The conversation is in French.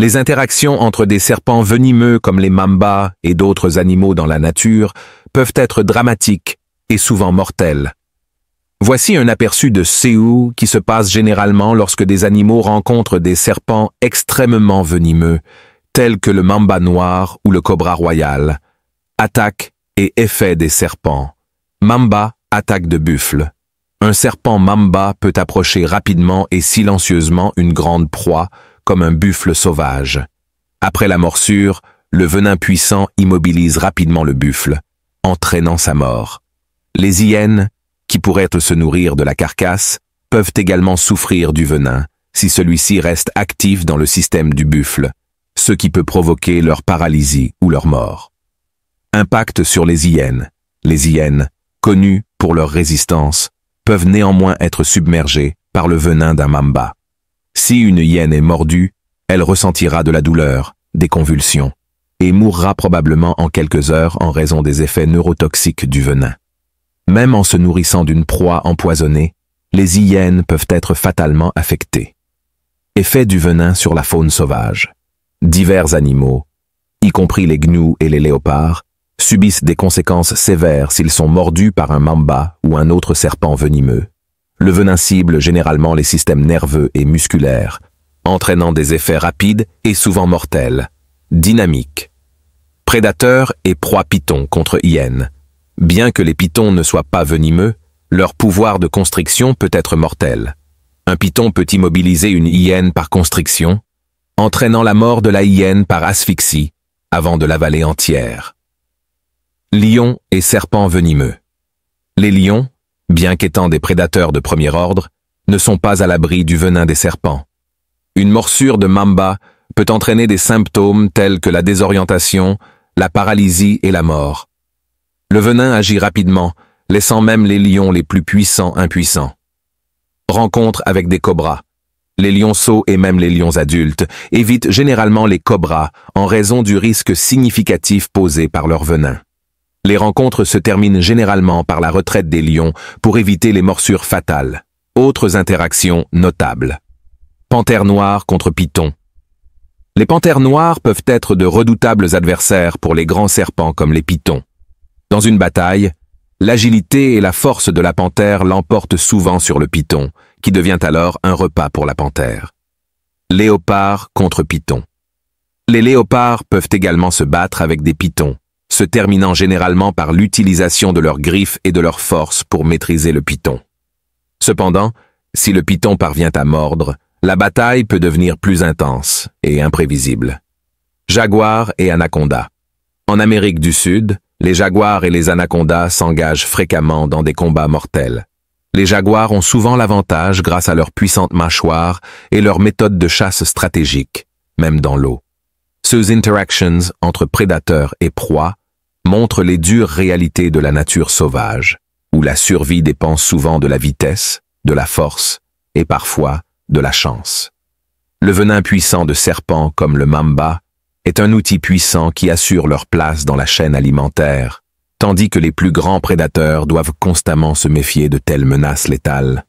Les interactions entre des serpents venimeux comme les mambas et d'autres animaux dans la nature peuvent être dramatiques et souvent mortelles. Voici un aperçu de Séou qui se passe généralement lorsque des animaux rencontrent des serpents extrêmement venimeux, tels que le mamba noir ou le cobra royal. Attaque et effet des serpents. Mamba, attaque de buffle. Un serpent mamba peut approcher rapidement et silencieusement une grande proie, comme un buffle sauvage. Après la morsure, le venin puissant immobilise rapidement le buffle, entraînant sa mort. Les hyènes, qui pourraient se nourrir de la carcasse, peuvent également souffrir du venin, si celui-ci reste actif dans le système du buffle, ce qui peut provoquer leur paralysie ou leur mort. Impact sur les hyènes. Les hyènes, connues pour leur résistance, peuvent néanmoins être submergées par le venin d'un mamba. Si une hyène est mordue, elle ressentira de la douleur, des convulsions, et mourra probablement en quelques heures en raison des effets neurotoxiques du venin. Même en se nourrissant d'une proie empoisonnée, les hyènes peuvent être fatalement affectées. Effet du venin sur la faune sauvage. Divers animaux, y compris les gnous et les léopards, subissent des conséquences sévères s'ils sont mordus par un mamba ou un autre serpent venimeux. Le venin cible généralement les systèmes nerveux et musculaires, entraînant des effets rapides et souvent mortels. Dynamique. Prédateurs et proie pythons contre hyène Bien que les pitons ne soient pas venimeux, leur pouvoir de constriction peut être mortel. Un python peut immobiliser une hyène par constriction, entraînant la mort de la hyène par asphyxie, avant de l'avaler entière. Lions et serpents venimeux. Les lions, bien qu'étant des prédateurs de premier ordre, ne sont pas à l'abri du venin des serpents. Une morsure de mamba peut entraîner des symptômes tels que la désorientation, la paralysie et la mort. Le venin agit rapidement, laissant même les lions les plus puissants impuissants. Rencontre avec des cobras. Les lions lionceaux et même les lions adultes évitent généralement les cobras en raison du risque significatif posé par leur venin. Les rencontres se terminent généralement par la retraite des lions pour éviter les morsures fatales. Autres interactions notables. Panthère noire contre python. Les panthères noires peuvent être de redoutables adversaires pour les grands serpents comme les pitons. Dans une bataille, l'agilité et la force de la panthère l'emportent souvent sur le python, qui devient alors un repas pour la panthère. Léopard contre python. Les léopards peuvent également se battre avec des pythons, se terminant généralement par l'utilisation de leurs griffes et de leurs forces pour maîtriser le python. Cependant, si le python parvient à mordre, la bataille peut devenir plus intense et imprévisible. Jaguar et anaconda. En Amérique du Sud, les jaguars et les anacondas s'engagent fréquemment dans des combats mortels. Les jaguars ont souvent l'avantage grâce à leur puissante mâchoire et leur méthode de chasse stratégique, même dans l'eau. Ces interactions entre prédateurs et proies montrent les dures réalités de la nature sauvage, où la survie dépend souvent de la vitesse, de la force et parfois de la chance. Le venin puissant de serpents comme le mamba est un outil puissant qui assure leur place dans la chaîne alimentaire, tandis que les plus grands prédateurs doivent constamment se méfier de telles menaces létales.